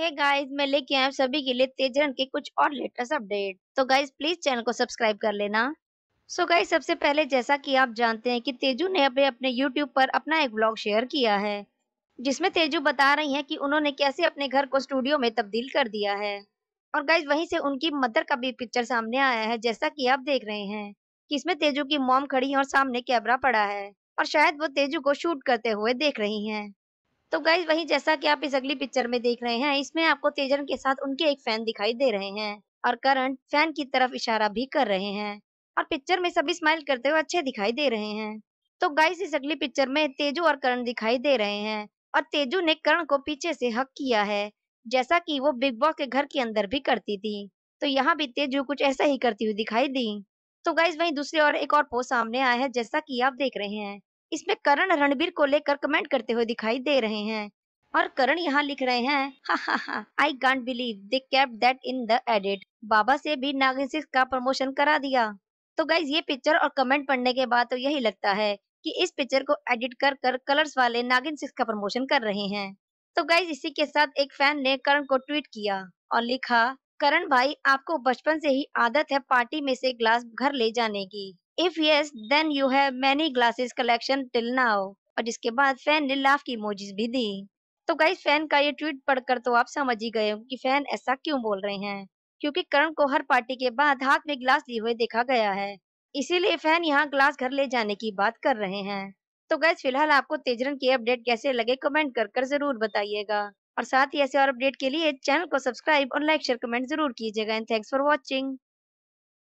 है गाइस मैं लेके आया सभी के लिए तेजरन के कुछ और लेटेस्ट अपडेट तो गाइस प्लीज चैनल को सब्सक्राइब कर लेना सो so गाइस सबसे पहले जैसा कि आप जानते हैं कि तेजू ने अभी अपने यूट्यूब पर अपना एक ब्लॉग शेयर किया है जिसमें तेजू बता रही हैं कि उन्होंने कैसे अपने घर को स्टूडियो में तब्दील कर दिया है और गाइज वहीं से उनकी मदर का भी पिक्चर सामने आया है जैसा की आप देख रहे हैं कि इसमें तेजू की मोम खड़ी है और सामने कैमरा पड़ा है और शायद वो तेजू को शूट करते हुए देख रही है तो गाइज वही जैसा कि आप इस अगली पिक्चर में देख रहे हैं इसमें आपको तेजन के साथ उनके एक फैन दिखाई दे रहे हैं और करण फैन की तरफ इशारा भी कर रहे हैं और पिक्चर में सभी स्माइल करते हुए अच्छे दिखाई दे रहे हैं तो गाइस इस अगली पिक्चर में तेजू और करण दिखाई दे रहे हैं और तेजू ने करण को पीछे से हक किया है जैसा कि वो बिग बॉस के घर के अंदर भी करती थी तो यहाँ भी तेजू कुछ ऐसा ही करती हुई दिखाई दी तो गाइज वहीं दूसरी और एक और पोस्ट सामने आया है जैसा की आप देख रहे हैं इसमें करण रणबीर को लेकर कमेंट करते हुए दिखाई दे रहे हैं और करण यहाँ लिख रहे हैं I can't believe they kept that in the edit बाबा से भी नागिन सिक्स का प्रमोशन करा दिया तो गाइज ये पिक्चर और कमेंट पढ़ने के बाद तो यही लगता है कि इस पिक्चर को एडिट कर कर कलर्स वाले नागिन सिक्स का प्रमोशन कर रहे हैं तो गाइज इसी के साथ एक फैन ने करण को ट्वीट किया और लिखा करण भाई आपको बचपन से ही आदत है पार्टी में से ग्लास घर ले जाने की if yes then you have many glasses collection till now और जिसके बाद फैन ने लाफ की इमोजीज भी दी तो गाइस फैन का ये ट्वीट पढ़कर तो आप समझ ही गए कि फैन ऐसा क्यों बोल रहे हैं क्योंकि करण को हर पार्टी के बाद हाथ में ग्लास लिए हुए देखा गया है इसीलिए फैन यहाँ ग्लास घर ले जाने की बात कर रहे हैं तो गैस फिलहाल आपको तेजरन की अपडेट कैसे लगे कमेंट कर कर जरूर बताइएगा और साथ ही ऐसे और अपडेट के लिए चैनल को सब्सक्राइब और लाइक शेयर कमेंट जरूर कीजिएगा एंड थैंक्स फॉर वॉचिंग